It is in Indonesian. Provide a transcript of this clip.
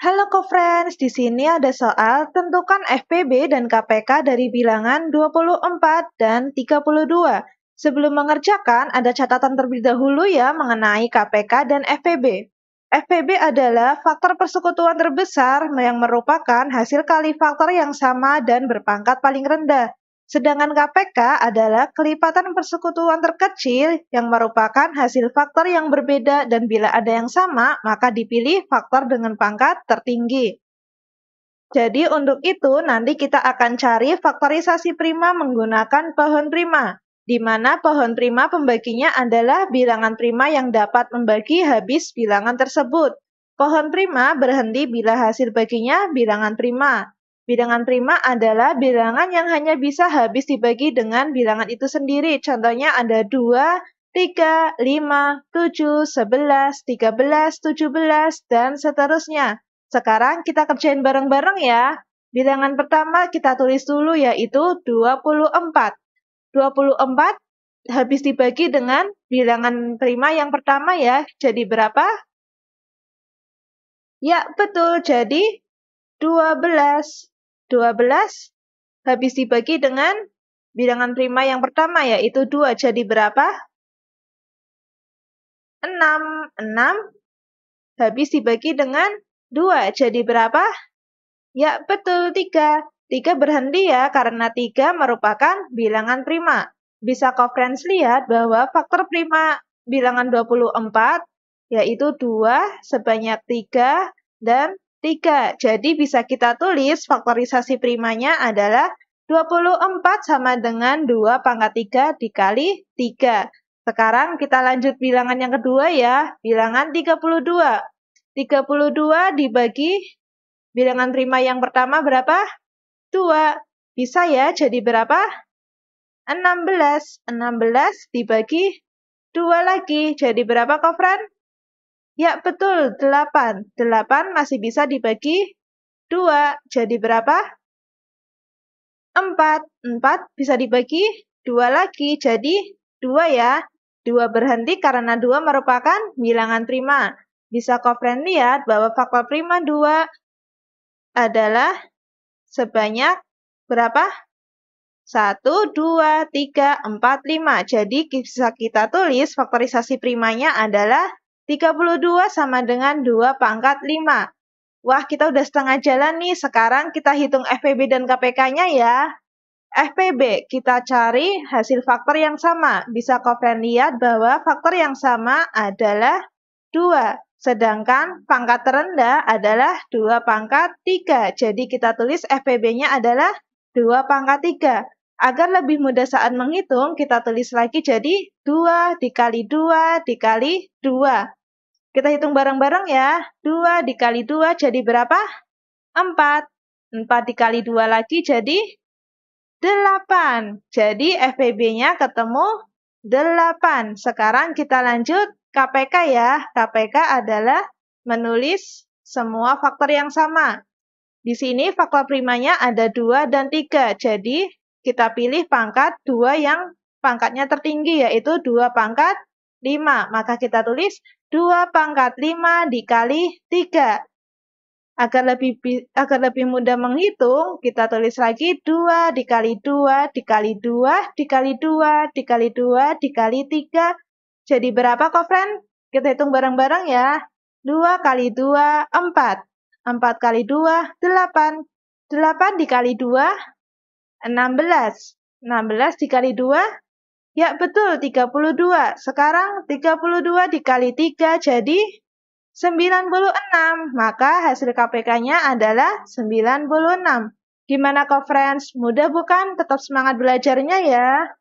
Halo co-friends, di sini ada soal tentukan FPB dan KPK dari bilangan 24 dan 32. Sebelum mengerjakan, ada catatan terlebih dahulu ya mengenai KPK dan FPB. FPB adalah faktor persekutuan terbesar yang merupakan hasil kali faktor yang sama dan berpangkat paling rendah. Sedangkan KPK adalah kelipatan persekutuan terkecil yang merupakan hasil faktor yang berbeda dan bila ada yang sama, maka dipilih faktor dengan pangkat tertinggi. Jadi untuk itu nanti kita akan cari faktorisasi prima menggunakan pohon prima, di mana pohon prima pembaginya adalah bilangan prima yang dapat membagi habis bilangan tersebut. Pohon prima berhenti bila hasil baginya bilangan prima. Bilangan prima adalah bilangan yang hanya bisa habis dibagi dengan bilangan itu sendiri. Contohnya ada 2, 3, 5, 7, 11, 13, 17, dan seterusnya. Sekarang kita kerjain bareng-bareng ya. Bilangan pertama kita tulis dulu yaitu 24. 24 habis dibagi dengan bilangan prima yang pertama ya. Jadi berapa? Ya, betul. Jadi 12 12 habis dibagi dengan bilangan prima yang pertama yaitu 2. Jadi berapa? 6. 6 habis dibagi dengan 2. Jadi berapa? Ya, betul 3. 3 berhenti ya karena 3 merupakan bilangan prima. Bisa kau friends lihat bahwa faktor prima bilangan 24 yaitu 2 sebanyak 3 dan 3. Jadi bisa kita tulis faktorisasi primanya adalah 24 sama dengan 2 pangkat 3 dikali 3. Sekarang kita lanjut bilangan yang kedua ya, bilangan 32. 32 dibagi bilangan prima yang pertama berapa? 2. Bisa ya jadi berapa? 16. 16 dibagi 2 lagi. Jadi berapa Kofran? Ya, betul. 8. 8 masih bisa dibagi 2. Jadi berapa? 4. 4 bisa dibagi 2 lagi. Jadi 2 ya. 2 berhenti karena 2 merupakan bilangan prima. Bisa kofren lihat ya, bahwa faktor prima 2 adalah sebanyak berapa? 1, 2, 3, 4, 5. Jadi bisa kita tulis faktorisasi primanya adalah 32 sama dengan 2 pangkat 5. Wah, kita udah setengah jalan nih. Sekarang kita hitung FPB dan KPK-nya ya. FPB, kita cari hasil faktor yang sama. Bisa kalian lihat bahwa faktor yang sama adalah 2. Sedangkan pangkat terendah adalah 2 pangkat 3. Jadi kita tulis FPB-nya adalah 2 pangkat 3. Agar lebih mudah saat menghitung, kita tulis lagi jadi 2 dikali 2 dikali 2. Kita hitung bareng-bareng ya. 2 dikali 2 jadi berapa? 4. 4 dikali 2 lagi jadi 8. Jadi FPB-nya ketemu 8. Sekarang kita lanjut KPK ya. KPK adalah menulis semua faktor yang sama. Di sini faktor primanya ada 2 dan 3. Jadi kita pilih pangkat 2 yang pangkatnya tertinggi yaitu 2 pangkat 5. Maka kita tulis 2 pangkat 5 dikali 3. Agar lebih agar lebih mudah menghitung, kita tulis lagi 2 dikali 2 dikali 2 dikali 2 dikali 2 dikali 3. Jadi berapa kok, friend? Kita hitung bareng-bareng ya. 2 kali 2, 4. 4 kali 2, 8. 8 dikali 2, 16. 16 dikali 2, Ya betul 32. Sekarang 32 dikali 3 jadi 96. Maka hasil KPK-nya adalah 96. Gimana kok friends? Mudah bukan? Tetap semangat belajarnya ya.